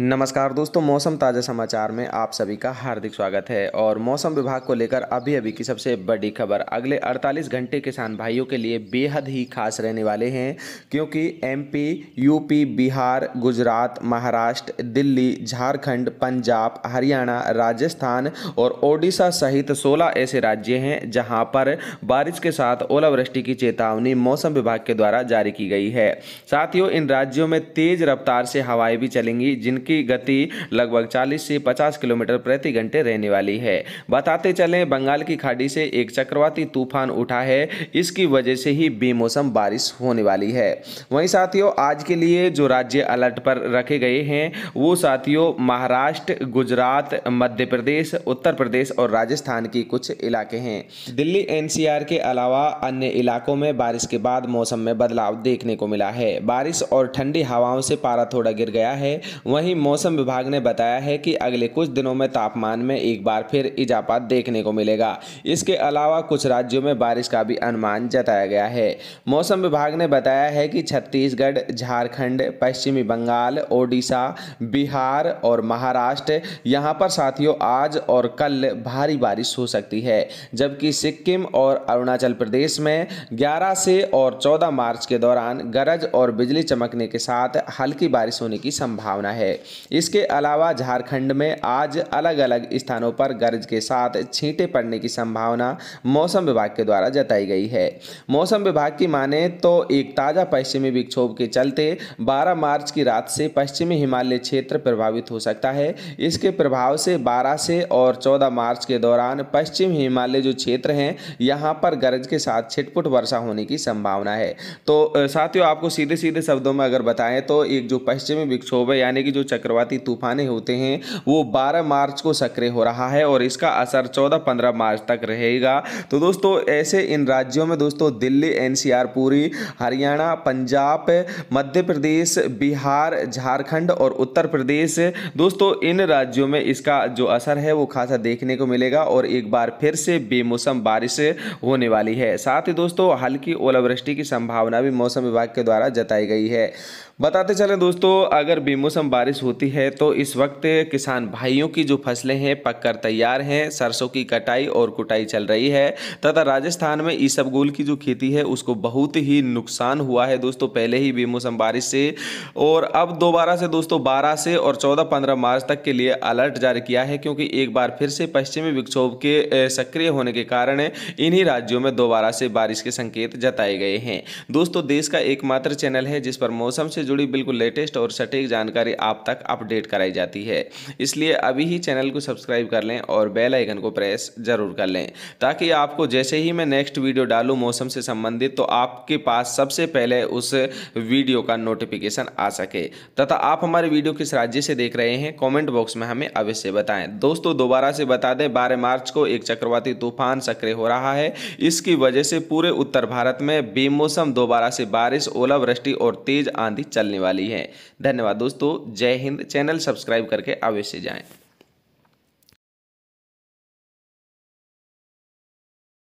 नमस्कार दोस्तों मौसम ताज़ा समाचार में आप सभी का हार्दिक स्वागत है और मौसम विभाग को लेकर अभी अभी की सबसे बड़ी खबर अगले 48 घंटे किसान भाइयों के लिए बेहद ही खास रहने वाले हैं क्योंकि एमपी, यूपी बिहार गुजरात महाराष्ट्र दिल्ली झारखंड पंजाब हरियाणा राजस्थान और ओडिशा सहित 16 ऐसे राज्य हैं जहाँ पर बारिश के साथ ओलावृष्टि की चेतावनी मौसम विभाग के द्वारा जारी की गई है साथियों इन राज्यों में तेज़ रफ्तार से हवाएं भी चलेंगी जिन की गति लगभग 40 से 50 किलोमीटर प्रति घंटे रहने वाली है बताते चलें बंगाल की खाड़ी से एक चक्रवाती तूफान उठा है इसकी वजह से ही बेमौसम बारिश होने वाली है वहीं साथियों आज के लिए जो राज्य अलर्ट पर रखे गए हैं वो साथियों महाराष्ट्र गुजरात मध्य प्रदेश उत्तर प्रदेश और राजस्थान की कुछ इलाके हैं दिल्ली एनसीआर के अलावा अन्य इलाकों में बारिश के बाद मौसम में बदलाव देखने को मिला है बारिश और ठंडी हवाओं से पारा थोड़ा गिर गया है वहीं वहीं मौसम विभाग ने बताया है कि अगले कुछ दिनों में तापमान में एक बार फिर इजाफा देखने को मिलेगा इसके अलावा कुछ राज्यों में बारिश का भी अनुमान जताया गया है मौसम विभाग ने बताया है कि छत्तीसगढ़ झारखंड पश्चिमी बंगाल ओडिशा बिहार और महाराष्ट्र यहाँ पर साथियों आज और कल भारी बारिश हो सकती है जबकि सिक्किम और अरुणाचल प्रदेश में ग्यारह से और चौदह मार्च के दौरान गरज और बिजली चमकने के साथ हल्की बारिश होने की संभावना है इसके अलावा झारखंड में आज अलग अलग स्थानों पर गरज के साथ छींटे पड़ने की संभावना मौसम विभाग के द्वारा जताई गई है मौसम विभाग की माने तो एक ताज़ा पश्चिमी विक्षोभ के चलते 12 मार्च की रात से पश्चिमी हिमालय क्षेत्र प्रभावित हो सकता है इसके प्रभाव से 12 से और 14 मार्च के दौरान पश्चिम हिमालय जो क्षेत्र हैं यहाँ पर गरज के साथ छिटपुट वर्षा होने की संभावना है तो साथियों आपको सीधे सीधे शब्दों में अगर बताएं तो एक जो पश्चिमी विक्षोभ है यानी कि जो चक्रवाती तूफान होते हैं वो 12 मार्च को सक्रिय हो रहा है और इसका असर 14-15 मार्च तक रहेगा तो दोस्तों ऐसे इन राज्यों में दोस्तों दिल्ली एनसीआर पूरी हरियाणा पंजाब मध्य प्रदेश बिहार झारखंड और उत्तर प्रदेश दोस्तों इन राज्यों में इसका जो असर है वो खासा देखने को मिलेगा और एक बार फिर से बेमौसम बारिश होने वाली है साथ ही दोस्तों हल्की ओलावृष्टि की संभावना भी मौसम विभाग के द्वारा जताई गई है बताते चलें दोस्तों अगर बेमौसम बारिश होती है तो इस वक्त किसान भाइयों की जो फसलें हैं पककर तैयार हैं सरसों की कटाई और कुटाई चल रही है तथा राजस्थान में ईसबगोल की जो खेती है उसको बहुत ही नुकसान हुआ है दोस्तों पहले ही बेमौसम बारिश से और अब दोबारा से दोस्तों बारह से और चौदह पंद्रह मार्च तक के लिए अलर्ट जारी किया है क्योंकि एक बार फिर से पश्चिमी विक्षोभ के सक्रिय होने के कारण इन्हीं राज्यों में दोबारा से बारिश के संकेत जताए गए हैं दोस्तों देश का एकमात्र चैनल है जिस पर मौसम से जुड़ी बिल्कुल लेटेस्ट और सटीक जानकारी आप तक तक अपडेट कराई जाती है इसलिए अभी ही चैनल को सब्सक्राइब कर लें और बेल आइकन को प्रेस जरूर कर लें ताकि आपको जैसे ही मैं नेक्स्ट वीडियो डालूँ मौसम से संबंधित तो आपके पास सबसे पहले उस वीडियो का नोटिफिकेशन आ सके तथा आप हमारे वीडियो किस राज्य से देख रहे हैं कॉमेंट बॉक्स में हमें अवश्य बताएँ दोस्तों दोबारा से बता दें बारह मार्च को एक चक्रवाती तूफान सक्रिय हो रहा है इसकी वजह से पूरे उत्तर भारत में बेमौसम दोबारा से बारिश ओलावृष्टि और तेज आंधी चलने वाली है धन्यवाद दोस्तों जय हिंद चैनल सब्सक्राइब करके अवश्य जाएं